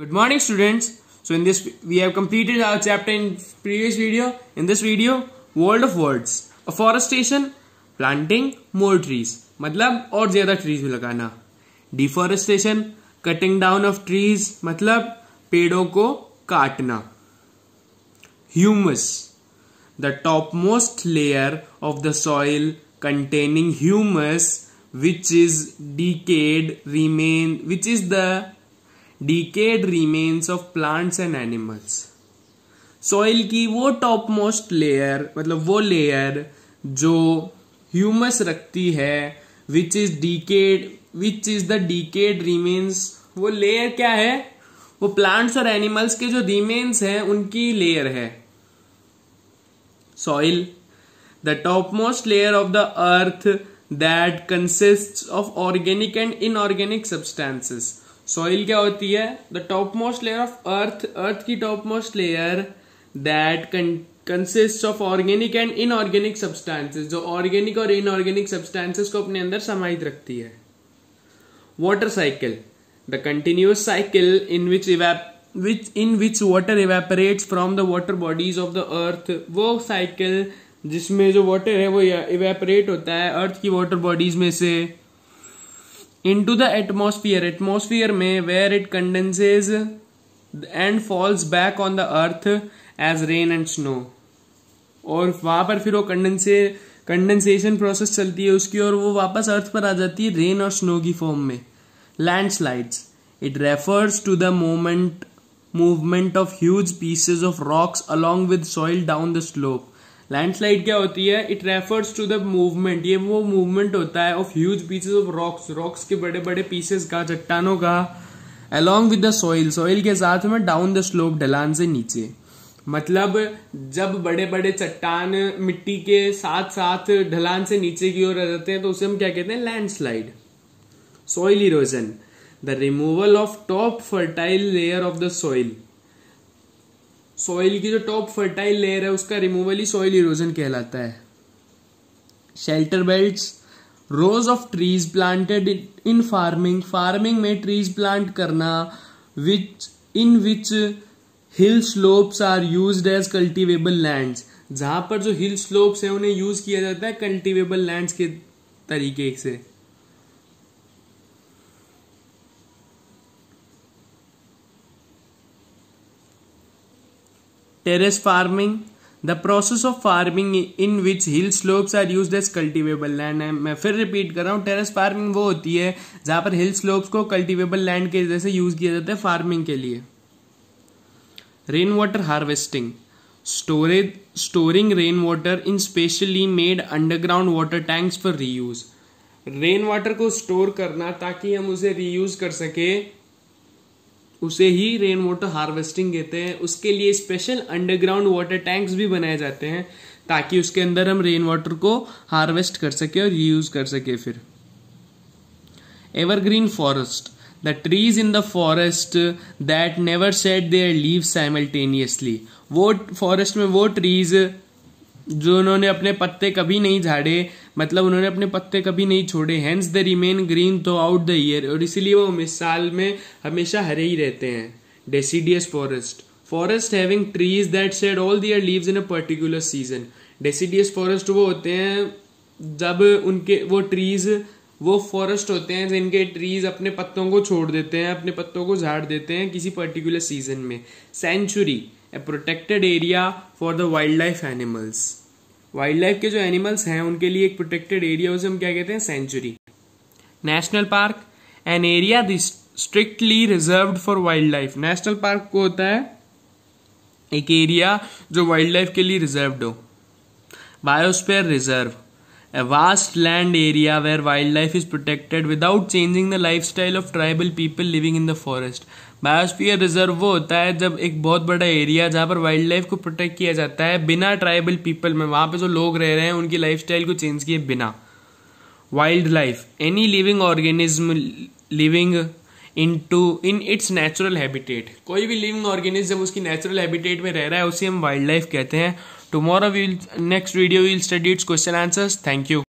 Good morning students. So in this we have completed our chapter in previous video. In this video world of words. Afforestation, planting more trees. मतलब और ज्यादा trees भी लगाना. Deforestation, cutting down of trees. मतलब पेड़ों को काटना. Humus, the topmost layer of the soil containing humus which is decayed remain which is the decayed remains of plants and animals soil की वो टॉप मोस्ट लेयर मतलब वो layer जो humus रखती है which is decayed which is the decayed remains वो layer क्या है वो प्लांट्स और एनिमल्स के जो रिमेन्स हैं उनकी लेयर है soil the top most layer of the earth that consist of organic and inorganic substances soil क्या होती है the top most layer of earth earth की top most layer that consist of organic and inorganic substances जो organic और inorganic substances को अपने अंदर समाहित रखती है water cycle the continuous cycle in which which in which water evaporates from the water bodies of the अर्थ वो cycle जिसमें जो वाटर है वो इवेपरेट होता है अर्थ की वाटर बॉडीज में से into the atmosphere atmosphere में where it condenses and falls back on the earth as rain and snow और वहां पर फिर वो कंडेंसे कंडेंसेशन प्रोसेस चलती है उसकी और वो वापस अर्थ पर आ जाती है रेन और स्नो की फॉर्म में landslides it refers to the moment movement of huge pieces of rocks along with soil down the slope landslide क्या होती है it refers to the movement ये वो मूवमेंट होता है of huge pieces of rocks rocks के बड़े बड़े पीसेस का चट्टानों का along with the soil soil के साथ में डाउन द स्लोप ढलान से नीचे मतलब जब बड़े बड़े चट्टान मिट्टी के साथ साथ ढलान से नीचे की ओर आ जाते हैं तो उसे हम क्या कहते हैं landslide soil erosion the removal of top fertile layer of the soil soil की जो टॉप फर्टाइल लेयर है उसका रिमूवल ही सॉइल इरोजन कहलाता है shelter belts rows of trees planted in farming farming में ट्रीज प्लांट करना which in which hill slopes are use as cultivable land जहां पर जो हिल स्लोप्स है उन्हें यूज़ किया जाता है कल्टिवेबल लैंड के तरीके से terrace farming, the process of farming in which hill slopes are used as cultivable land है मैं फिर रिपीट कर रहा हूँ टेरेस फार्मिंग वो होती है जहां पर हिल स्लोप्स को कल्टिवेबल लैंड के जैसे यूज किया जाता है फार्मिंग के लिए rain water harvesting storage storing rain water in specially made underground water tanks for reuse rain water को स्टोर करना ताकि हम उसे रीयूज कर सकें उसे ही रेन वाटर हार्वेस्टिंग कहते हैं उसके लिए स्पेशल अंडरग्राउंड वाटर टैंक्स भी बनाए जाते हैं ताकि उसके अंदर हम रेन वाटर को हार्वेस्ट कर सके और यूज कर सके फिर evergreen forest the trees in the forest that never shed their leave simultaneously वो फॉरेस्ट में वो ट्रीज जो उन्होंने अपने पत्ते कभी नहीं झाड़े मतलब उन्होंने अपने पत्ते कभी नहीं छोड़े hence the remain green throughout the year और इसीलिए वो मिसाल में हमेशा हरे ही रहते हैं deciduous forest forest having trees that shed all their leaves in a particular season deciduous forest वो होते हैं जब उनके वो ट्रीज वो फॉरेस्ट होते हैं जिनके ट्रीज अपने पत्तों को छोड़ देते हैं अपने पत्तों को झाड़ देते हैं किसी पर्टिकुलर सीजन में sanctuary a protected area for the wildlife animals wildlife के जो एनिमल्स हैं उनके लिए एक प्रोटेक्टेड एरिया उसे हम क्या कहते हैं sanctuary national park an area strictly reserve for wildlife national park को होता है एक एरिया जो वाइल्ड लाइफ के लिए रिजर्व हो biosphere reserve a vast land area where wildlife is protected without changing the lifestyle of tribal people living in the forest. Biosphere reserve वो होता है जब एक बहुत बड़ा एरिया जहाँ पर वाइल्ड लाइफ को प्रोटेक्ट किया जाता है बिना ट्राइबल पीपल में वहाँ पे जो लोग रह रहे हैं उनकी स्टाइल को चेंज किए बिना wildlife any living organism living in to in its natural habitat कोई भी लिविंग ऑर्गेनिज्म उसकी नेचुरल हैबिटेट में रह रहा है उसे हम वाइल्ड लाइफ कहते हैं tomorrow we'll next video we'll study its question answers thank you